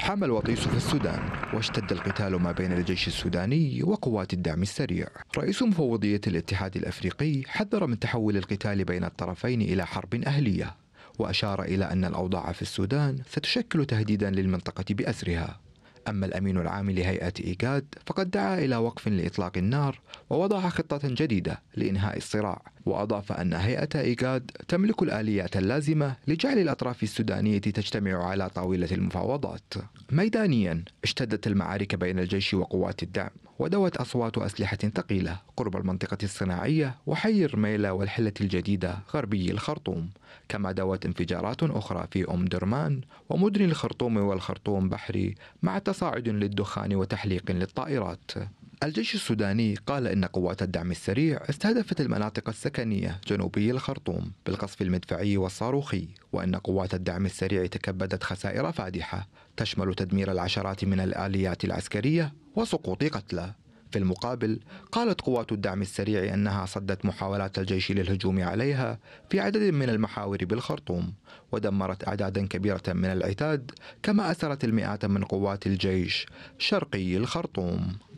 حام الوطيس في السودان واشتد القتال ما بين الجيش السوداني وقوات الدعم السريع رئيس مفوضية الاتحاد الأفريقي حذر من تحول القتال بين الطرفين إلى حرب أهلية وأشار إلى أن الأوضاع في السودان ستشكل تهديدا للمنطقة بأسرها أما الأمين العام لهيئة إيجاد فقد دعا إلى وقف لإطلاق النار ووضع خطة جديدة لإنهاء الصراع وأضاف أن هيئة إيجاد تملك الآليات اللازمة لجعل الأطراف السودانية تجتمع على طاولة المفاوضات ميدانيا اشتدت المعارك بين الجيش وقوات الدعم ودوت أصوات أسلحة ثقيلة قرب المنطقة الصناعية وحي الرميلة والحلة الجديدة غربي الخرطوم كما دوت انفجارات أخرى في أم درمان ومدن الخرطوم والخرطوم بحري مع تصاعد للدخان وتحليق للطائرات الجيش السوداني قال إن قوات الدعم السريع استهدفت المناطق السكنية جنوبي الخرطوم بالقصف المدفعي والصاروخي وأن قوات الدعم السريع تكبدت خسائر فادحة تشمل تدمير العشرات من الآليات العسكرية وسقوط قتلى في المقابل قالت قوات الدعم السريع أنها صدت محاولات الجيش للهجوم عليها في عدد من المحاور بالخرطوم ودمرت أعدادا كبيرة من العتاد كما أسرت المئات من قوات الجيش شرقي الخرطوم